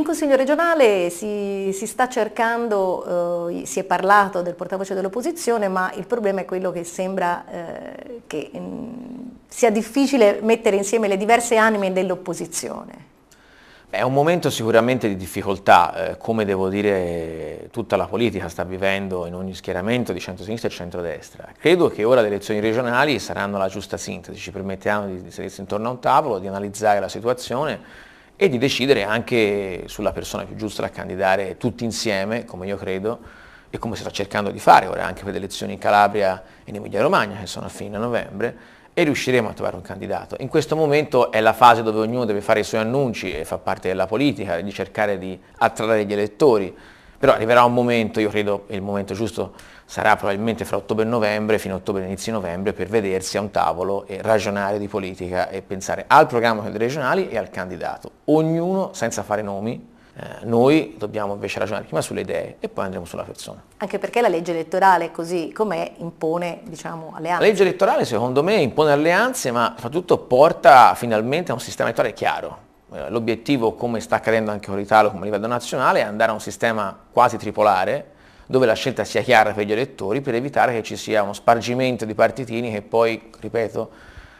In Consiglio regionale si, si sta cercando, eh, si è parlato del portavoce dell'opposizione, ma il problema è quello che sembra eh, che mh, mm, sia difficile mettere insieme le diverse anime dell'opposizione. È un momento sicuramente di difficoltà, eh, come devo dire tutta la politica sta vivendo in ogni schieramento di centro-sinistra e centro-destra. Credo che ora le elezioni regionali saranno la giusta sintesi, ci permetteranno di, di sedersi intorno a un tavolo, di analizzare la situazione e di decidere anche sulla persona più giusta da candidare tutti insieme, come io credo, e come si sta cercando di fare ora anche per le elezioni in Calabria e in Emilia Romagna, che sono a fine novembre, e riusciremo a trovare un candidato. In questo momento è la fase dove ognuno deve fare i suoi annunci e fa parte della politica, di cercare di attrarre gli elettori, però arriverà un momento, io credo il momento giusto sarà probabilmente fra ottobre e novembre, fino a ottobre e inizio novembre, per vedersi a un tavolo e ragionare di politica e pensare al programma delle regionali e al candidato. Ognuno senza fare nomi, eh, noi dobbiamo invece ragionare prima sulle idee e poi andremo sulla persona. Anche perché la legge elettorale così com'è impone diciamo, alleanze. La legge elettorale secondo me impone alleanze ma soprattutto porta finalmente a un sistema elettorale chiaro eh, l'obiettivo, come sta accadendo anche con l'Italo come a livello nazionale, è andare a un sistema quasi tripolare, dove la scelta sia chiara per gli elettori, per evitare che ci sia uno spargimento di partitini che poi, ripeto,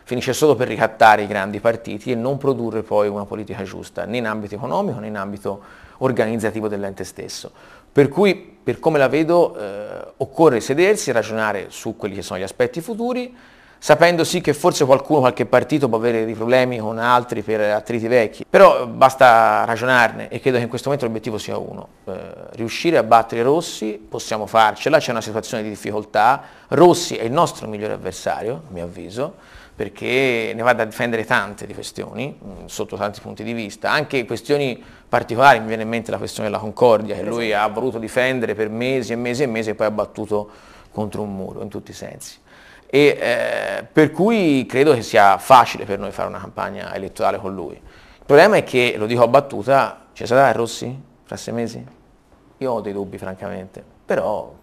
finisce solo per ricattare i grandi partiti e non produrre poi una politica giusta, né in ambito economico né in ambito organizzativo dell'ente stesso. Per cui, per come la vedo, eh, occorre sedersi e ragionare su quelli che sono gli aspetti futuri, sapendo sì che forse qualcuno, qualche partito può avere dei problemi con altri per attriti vecchi, però eh, basta ragionarne e credo che in questo momento l'obiettivo sia uno, eh, riuscire a battere Rossi, possiamo farcela, c'è una situazione di difficoltà, Rossi è il nostro migliore avversario, a mio avviso, perché ne va da difendere tante di questioni, mh, mm, sotto tanti punti di vista, anche questioni particolari, mi viene in mente la questione della Concordia, che lui esatto. ha voluto difendere per mesi e mesi e mesi e poi ha battuto contro un muro in tutti i sensi. E, eh, per cui credo che sia facile per noi fare una campagna elettorale con lui. Il problema è che, lo dico a battuta, ci sarà Rossi fra sei mesi? Io ho dei dubbi francamente, però